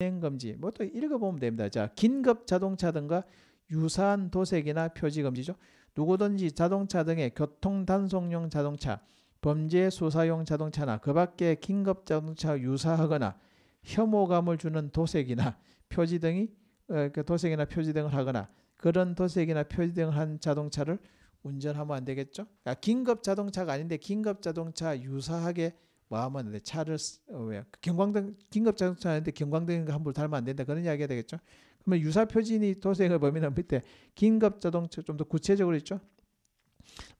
운행 금지 뭐 또 읽어보면 됩니다. 자, 긴급 자동차등과 유사한 도색이나 표지 금지죠. 누구든지 자동차 등의 교통 단속용 자동차, 범죄 수사용 자동차나 그밖에 긴급 자동차 유사하거나 혐오감을 주는 도색이나 표지 등이 어, 그 도색이나 표지 등을 하거나 그런 도색이나 표지 등을 한 자동차를 운전하면 안 되겠죠. 그러니까 긴급 자동차가 아닌데 긴급 자동차 유사하게 마음은 차를 왜 어, 그 경광등 긴급자동차 하는데 경광등인가 불 달면 안 된다 그런 이야기가 되겠죠. 그러면 유사 표준이 도색을 범위는 밑에 긴급자동차 좀 더 구체적으로 있죠.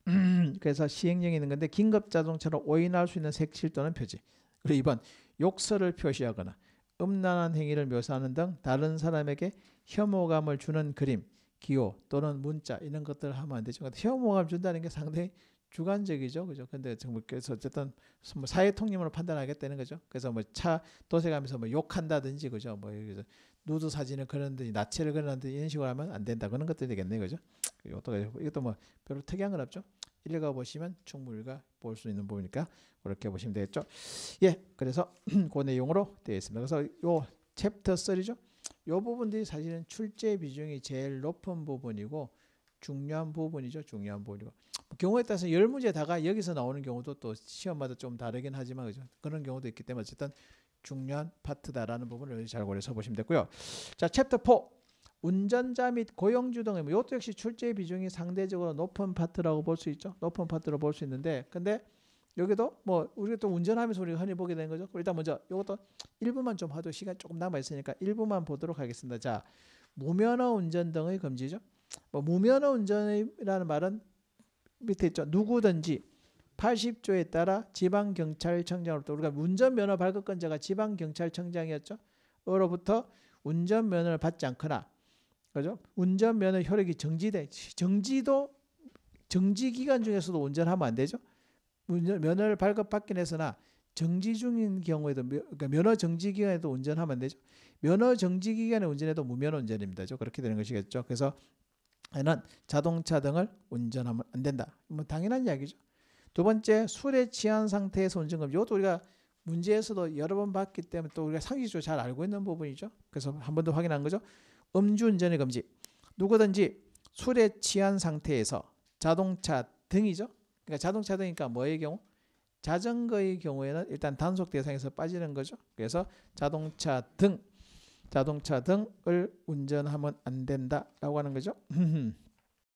음, 그래서 시행령이 있는 건데 긴급자동차로 오인할 수 있는 색칠 또는 표지. 그리고 이번 욕설을 표시하거나 음란한 행위를 묘사하는 등 다른 사람에게 혐오감을 주는 그림, 기호 또는 문자 이런 것들을 하면 안 되죠. 그러니까 혐오감 준다는 게 상당히 주관적이죠. 그죠? 근데 정말 그서 어쨌든 뭐 사회 통념으로 판단하겠다는 거죠. 그래서 뭐 차 도색하면서 뭐 욕한다든지 그죠? 뭐 여기서 누드 사진을 그런든지 나체를 그런든지 이런 식으로 하면 안 된다. 그런 것들이 되겠네요. 그죠? 이것도 뭐 별로 특이한 건 없죠. 읽어 보시면 충분히 볼수 있는 부분이니까 그렇게 보시면 되겠죠. 예. 그래서 그 내용으로 되어 있습니다. 그래서 요 챕터 3죠. 요 부분들이 사실은 출제 비중이 제일 높은 부분이고 중요한 부분이죠. 중요한 부분이고. 경우에 따라서 열 문제 다가 여기서 나오는 경우도 또 시험마다 좀 다르긴 하지만 그죠? 그런 경우도 있기 때문에 어쨌든 중요한 파트다라는 부분을 잘 고려해서 보시면 되고요. 자, 챕터 4. 운전자 및 고용주 등의 뭐 이것도 역시 출제 비중이 상대적으로 높은 파트라고 볼 수 있죠. 높은 파트로 볼 수 있는데 근데 여기도 뭐 우리가 또 운전하면서 우리가 흔히 보게 되는 거죠. 일단 먼저 이것도 1부만 좀 하도 시간 조금 남아 있으니까 1부만 보도록 하겠습니다. 자, 무면허 운전 등의 금지죠. 뭐 무면허 운전이라는 말은 밑에 있죠. 누구든지 80조에 따라 지방경찰청장으로부터 우리가 운전면허 발급권자가 지방경찰청장이었죠. 으로부터 운전면허를 받지 않거나 그죠? 운전면허 효력이 정지돼 정지도 정지 기간 중에서도 운전하면 안 되죠. 운전 면허를 발급받긴 했으나 정지 중인 경우에도 그러니까 면허 정지 기간에도 운전하면 안 되죠. 면허 정지 기간에 운전해도 무면허 운전입니다. 그렇게 되는 것이겠죠. 그래서 는 자동차 등을 운전하면 안 된다. 뭐 당연한 이야기죠. 두 번째 술에 취한 상태에서 운전금 이것도 우리가 문제에서도 여러 번 봤기 때문에 또 우리가 상식적으로 잘 알고 있는 부분이죠. 그래서 한 번 더 확인한 거죠. 음주운전의 금지. 누구든지 술에 취한 상태에서 자동차 등이죠. 그러니까 자동차 등이니까 뭐의 경우? 자전거의 경우에는 일단 단속 대상에서 빠지는 거죠. 그래서 자동차 등 자동차 등을 운전하면 안 된다라고 하는 거죠.